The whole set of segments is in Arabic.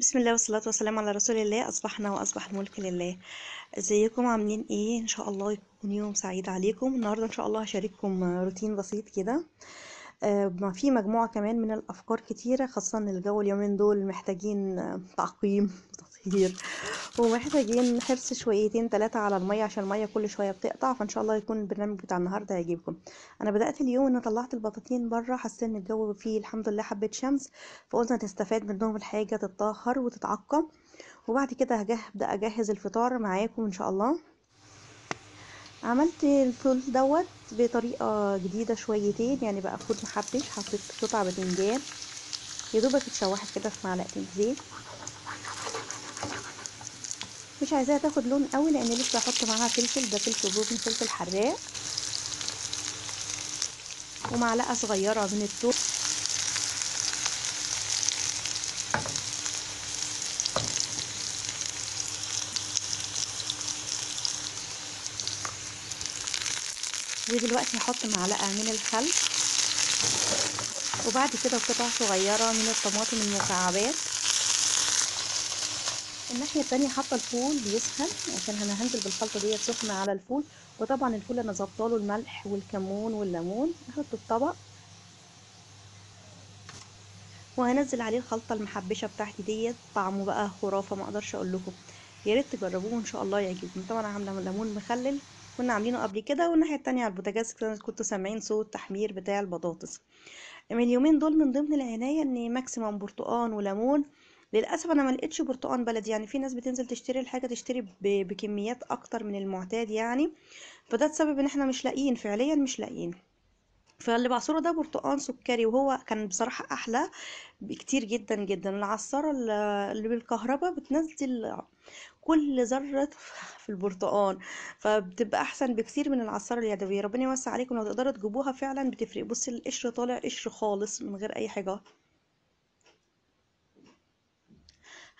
بسم الله والصلاة والسلام على رسول الله أصبحنا وأصبح الملك لله ازيكم عاملين ايه ان شاء الله يكون يوم سعيد عليكم النهاردة ان شاء الله هشارككم روتين بسيط كده آه، ما في مجموعة كمان من الأفكار كتيرة خاصة الجو اليومين دول محتاجين آه، تعقيم وتطهير ومحتاجين حرص شويتين ثلاثة على المية عشان المية كل شوية بتقطع فان شاء الله يكون البرنامج بتاع النهاردة هيجيبكم انا بدأت اليوم ان طلعت البطاطين بره حسيت ان الجو فيه الحمد لله حبة شمس فقلنا تستفاد منهم الحاجة تتطهر وتتعقم وبعد كده هبدأ اجهز الفطار معاكم ان شاء الله عملت الفول دوت بطريقة جديدة شويتين يعني بقى فول محبش حطيت قطع باذنجان يدوبك اتشوحت كده في معلقتين زيت مش عايزاها تاخد لون قوي لان لسه هحط معاها فلفل ده فلفل جوزن فلفل حراق ومعلقه صغيره من التوم ودلوقتي هحط معلقه من الخل وبعد كده قطع صغيره من الطماطم المكعبات الناحيه التانية حاطه الفول بيسخن عشان انا هنزل بالخلطه ديت سخنه على الفول وطبعا الفول انا ظبطه له الملح والكمون والليمون احطه في وهنزل عليه الخلطه المحبشه بتاعتي ديت طعمه بقى خرافه ما اقدرش اقول لكم يا ريت تجربوه ان شاء الله يعجبكم طبعا عامله ليمون مخلل كنا عاملينه قبل كده والناحيه التانية على البوتاجاز كنتوا سامعين صوت تحمير بتاع البطاطس من اليومين دول من ضمن العنايه ان ماكسيمم برتقان وليمون للاسف انا ما لقيتش برتقان بلدي يعني في ناس بتنزل تشتري الحاجه تشتري بكميات اكتر من المعتاد يعني فده تسبب ان احنا مش لاقيين فعليا مش لاقيين فاللي بعصره ده برتقان سكري وهو كان بصراحه احلى بكتير جدا جدا العصاره اللي بالكهرباء بتنزل كل ذره في البرتقان فبتبقى احسن بكتير من العصاره اليدويه ربنا يوسع عليكم لو تقدروا تجيبوها فعلا بتفرق بصي القشر طالع قشر خالص من غير اي حاجه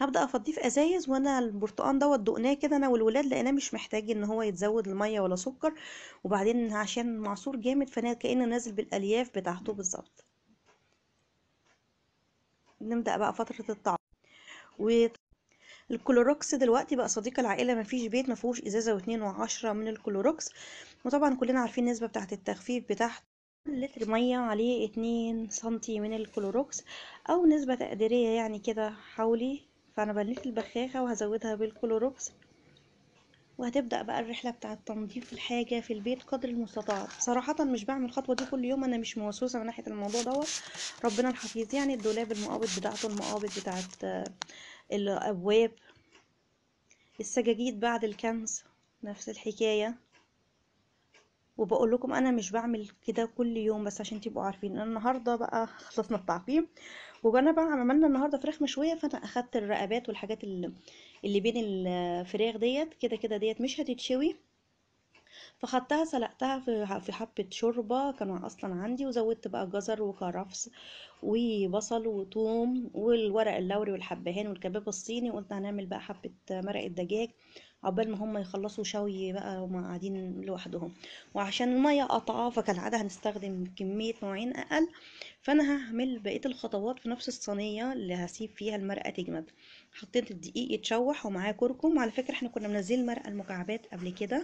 هبدا افضيه في ازايز وانا البرتقان دوت دقناه كده انا والولاد لقيناه مش محتاج ان هو يتزود الميه ولا سكر وبعدين عشان معصور جامد فانا كانه نازل بالالياف بتاعته بالظبط نبدا بقى فتره الطعم و الكلوروكس دلوقتي بقى صديق العائله مفيش بيت مفيهوش ازازه واتنين وعشرة من الكلوروكس وطبعا كلنا عارفين النسبه بتاعه التخفيف بتاعته لتر مية عليه اتنين سنتي من الكلوروكس او نسبة تقديرية يعني كده حوالي فانا بليت البخاخة وهزودها بالكلوروكس وهتبدأ بقى الرحلة بتاعة تنظيف الحاجة في البيت قدر المستطاع صراحة مش بعمل الخطوة دي كل يوم أنا مش موسوسة من ناحية الموضوع دوت ربنا الحفيظ يعني الدولاب المقابض بتاعته المقابض بتاعة آه، الأبواب السجاجيد بعد الكنز نفس الحكاية وبقول لكم انا مش بعمل كده كل يوم بس عشان تبقوا عارفين النهارده بقى خلصنا التعقيم وانا بقى عملنا النهارده فراخ مشويه فانا اخدت الرقبات والحاجات اللي, اللي بين الفراخ ديت كده كده ديت مش هتتشوي فخدتها سلقتها في حبة شوربة كانوا أصلا عندي وزودت بقى جزر وكرفس وبصل وثوم والورق اللوري والحبهان والكباب الصيني وقلت هنعمل بقى حبة مرق الدجاج عقبال ما هم يخلصوا شوي بقى وهم قاعدين لوحدهم وعشان الميه قطعه فكالعاده هنستخدم كميه نوعين اقل فانا هعمل بقيه الخطوات في نفس الصينيه اللي هسيب فيها المرقه تجمد حطيت الدقيق يتشوح ومعاه كركم على فكره احنا كنا منزلين المرقه المكعبات قبل كده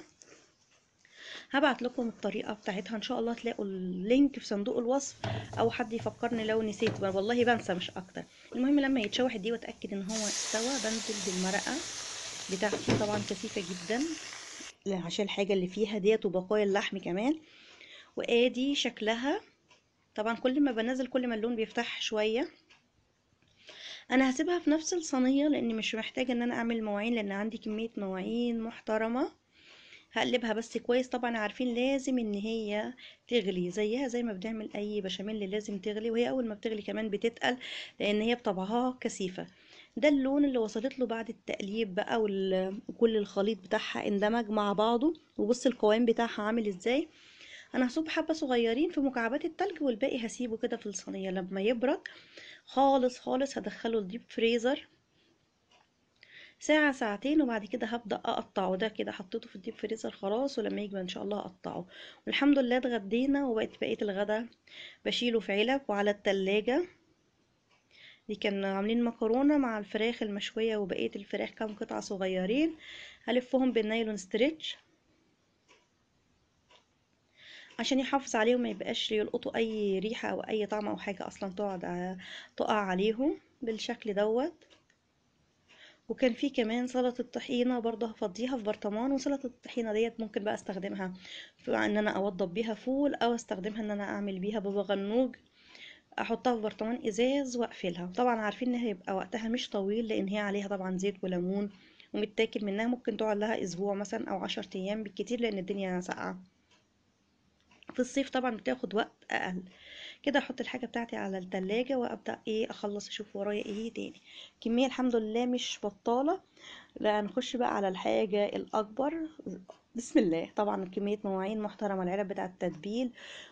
هبعت لكم الطريقه بتاعتها ان شاء الله تلاقوا اللينك في صندوق الوصف او حد يفكرني لو نسيت والله بنسى مش اكتر المهم لما يتشوح دي واتاكد ان هو استوى بنزل بالمرقه بتاعتي طبعا كثيفة جدا عشان الحاجة اللي فيها ديت وبقايا اللحم كمان وادي شكلها طبعا كل ما بنزل كل ما اللون بيفتح شوية انا هسيبها في نفس الصينية لان مش محتاجة ان انا اعمل مواعين لان عندي كمية مواعين محترمة هقلبها بس كويس طبعا عارفين لازم ان هي تغلي زيها زي ما بنعمل اي بشاميل لازم تغلي وهي اول ما بتغلي كمان بتتقل لان هي بطبعها كثيفه ده اللون اللي وصلت له بعد التقليب بقى وكل الخليط بتاعها اندمج مع بعضه وبص القوام بتاعها عامل ازاي انا هصب حبه صغيرين في مكعبات التلج والباقي هسيبه كده في الصينيه لما يبرد خالص خالص هدخله الديب فريزر ساعة ساعتين وبعد كده هبدأ أقطعه ده كده حطيته في الديب فريزر خلاص ولما يجي إن شاء الله أقطعه والحمد لله اتغدينا وبقت بقية الغدا بشيله في علب وعلى التلاجة دي كان عاملين مكرونة مع الفراخ المشوية وبقية الفراخ كام قطعة صغيرين هلفهم بالنايلون ستريتش عشان يحافظ عليهم ما يبقاش يلقطوا اي ريحة او اي طعم او حاجة اصلا تقعد تقع عليهم بالشكل دوت وكان في كمان سلطه الطحينه برضه هفضيها في برطمان وسلطه الطحينه ديت ممكن بقى استخدمها ان انا اوضب بيها فول او استخدمها ان انا اعمل بيها بابا غنوج احطها في برطمان ازاز واقفلها طبعا عارفين ان هيبقى وقتها مش طويل لان هي عليها طبعا زيت وليمون ومتاكل منها ممكن تقعد لها اسبوع مثلا او عشر ايام بالكتير لان الدنيا ساقعه في الصيف طبعا بتاخد وقت اقل كده احط الحاجه بتاعتي على التلاجة وابدا ايه اخلص اشوف ورايا ايه تاني كميه الحمد لله مش بطاله لا نخش بقى على الحاجه الاكبر بسم الله طبعا كميه مواعين محترمه العلب بتاع التتبيل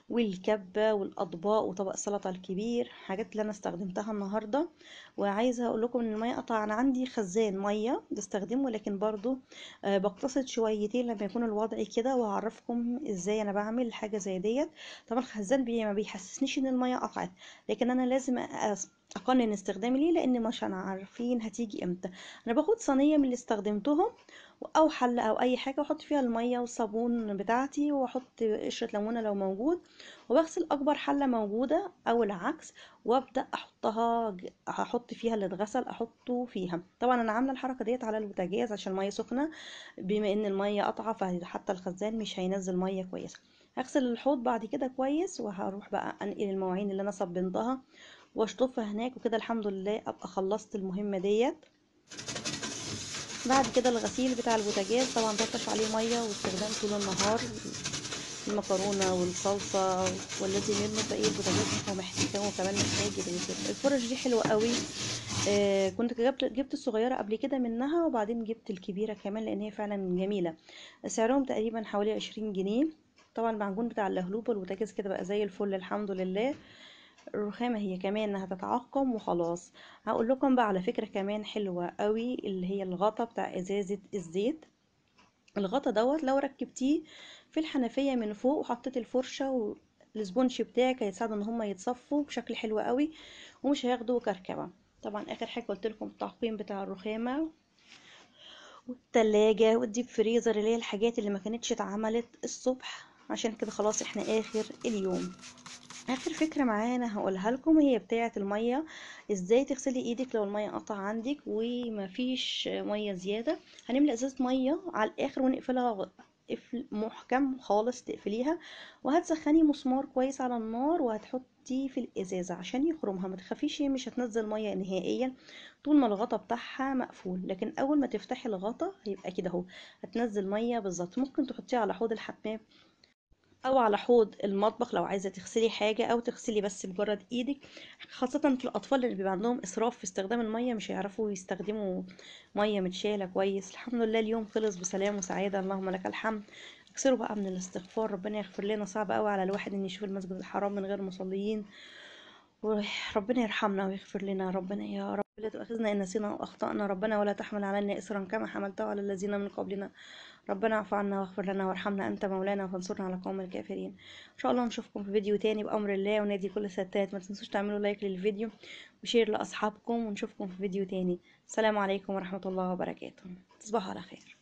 والكبه والاطباق وطبق السلطه الكبير حاجات اللي انا استخدمتها النهارده وعايزه اقول لكم ان الميه قطع انا عندي خزان ميه بستخدمه لكن برضو آه، بقتصد شويتين لما يكون الوضع كده وهعرفكم ازاي انا بعمل حاجه زي ديت طبعا الخزان بي ما بيحسسنيش ان المية قطعت لكن انا لازم اقنن استخدامي ليه لان مش انا عارفين هتيجي امتى انا باخد صينيه من اللي استخدمتهم او حله او اي حاجه واحط فيها الميه والصابون بتاعتي واحط قشره ليمونه لو موجود وبغسل اكبر حله موجوده او العكس وابدا احطها احط فيها اللي اتغسل احطه فيها طبعا انا عامله الحركه ديت على البوتاجاز عشان الميه سخنه بما ان الميه قطعه فحتى الخزان مش هينزل ميه كويسه هغسل الحوض بعد كده كويس وهروح بقى انقل المواعين اللي انا صبنتها واشطفها هناك وكده الحمد لله ابقى خلصت المهمه ديت بعد كده الغسيل بتاع البوتاجاز طبعا بطش عليه ميه واستخدام طول النهار المكرونه والصلصه والذي منه بقيه البوتاجاز هو محتاجه وكمان محتاج الفرش دي حلوه قوي آه كنت جبت جبت الصغيره قبل كده منها وبعدين جبت الكبيره كمان لان هي فعلا جميله سعرهم تقريبا حوالي عشرين جنيه طبعا المعجون بتاع الهلوب والبوتاجاز كده بقى زي الفل الحمد لله الرخامه هي كمان هتتعقم وخلاص هقول لكم بقى على فكره كمان حلوه قوي اللي هي الغطا بتاع ازازه الزيت الغطا دوت لو ركبتيه في الحنفيه من فوق وحطيت الفرشه والسبونش بتاعك هيساعدوا ان هم يتصفوا بشكل حلو قوي ومش هياخدوا كركبه طبعا اخر حاجه قلت لكم التعقيم بتاع الرخامه والتلاجة والديب فريزر اللي هي الحاجات اللي ما كانتش اتعملت الصبح عشان كده خلاص احنا اخر اليوم اخر فكره معانا هقولها لكم هي بتاعه الميه ازاي تغسلي ايدك لو الميه قطع عندك ومفيش ميه زياده هنملى ازازه ميه على الاخر ونقفلها قفل محكم خالص تقفليها وهتسخني مسمار كويس على النار وهتحطيه في الازازه عشان يخرمها ما تخافيش مش هتنزل ميه نهائيا طول ما الغطا بتاعها مقفول لكن اول ما تفتحي الغطا هيبقى كده اهو هتنزل ميه بالظبط ممكن تحطيه على حوض الحمام او على حوض المطبخ لو عايزه تغسلي حاجه او تغسلي بس مجرد ايدك خاصه في الاطفال اللي بيبقى عندهم اسراف في استخدام الميه مش هيعرفوا يستخدموا ميه متشاله كويس الحمد لله اليوم خلص بسلام وسعاده اللهم لك الحمد اكسروا بقى من الاستغفار ربنا يغفر لنا صعب قوي على الواحد ان يشوف المسجد الحرام من غير مصلين وربنا يرحمنا ويغفر لنا ربنا يا رب لا تؤاخذنا إن نسينا أو أخطأنا ربنا ولا تحمل علينا إصرا كما حملته على الذين من قبلنا ربنا اعف عنا واغفر لنا وارحمنا أنت مولانا فانصرنا على القوم الكافرين إن شاء الله نشوفكم في فيديو تاني بأمر الله ونادي كل ستات ما تنسوش تعملوا لايك للفيديو وشير لأصحابكم ونشوفكم في فيديو تاني السلام عليكم ورحمة الله وبركاته تصبحوا على خير